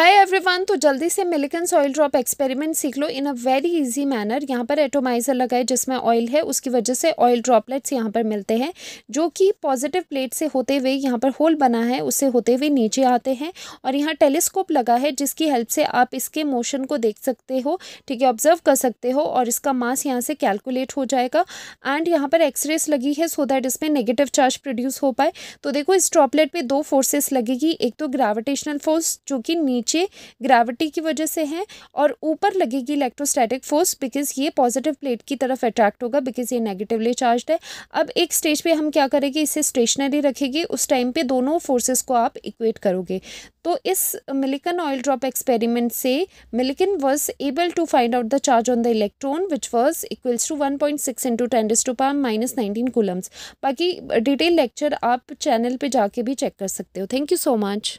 hi everyone तो जल्दी से मिलिकन ऑयल ड्रॉप एक्सपेरिमेंट सीख लो in a very easy manner यहाँ पर एटोमाइज़र लगा है जिसमें ऑयल है उसकी वजह से ऑयल ड्रॉपलेट्स यहाँ पर मिलते हैं जो कि पॉजिटिव प्लेट से होते हुए यहाँ पर होल बना है उससे होते हुए नीचे आते हैं और यहाँ टेलीस्कोप लगा है जिसकी हेल्प से आप इसके मोशन को देख सकते हो ठीक है ऑब्जर्व कर सकते हो और इसका मास यहाँ से कैलकुलेट हो जाएगा एंड यहाँ पर एक्सरेस लगी है सो दैट इसमें नेगेटिव चार्ज प्रोड्यूस हो पाए तो देखो इस ड्रॉपलेट पर दो फोर्सेस लगेगी एक तो ग्रेविटेशनल फोर्स जो कि नीचे ग्रेविटी की वजह से है और ऊपर लगेगी इलेक्ट्रोस्टैटिक फोर्स बिकॉज ये पॉजिटिव प्लेट की तरफ अट्रैक्ट होगा बिकॉज ये नेगेटिवली चार्ज है अब एक स्टेज पर हम क्या करेंगे इसे स्टेशनरी रखेंगे उस टाइम पे दोनों फोर्सेस को आप इक्वेट करोगे तो इस मिलिकन ऑयल ड्रॉप एक्सपेरिमेंट से Millikan was able to find out the charge on the electron which was equals to one point six into ten this to power minus nineteen coulombs बाकी detail lecture आप channel पे जाके भी check कर सकते हो thank you so much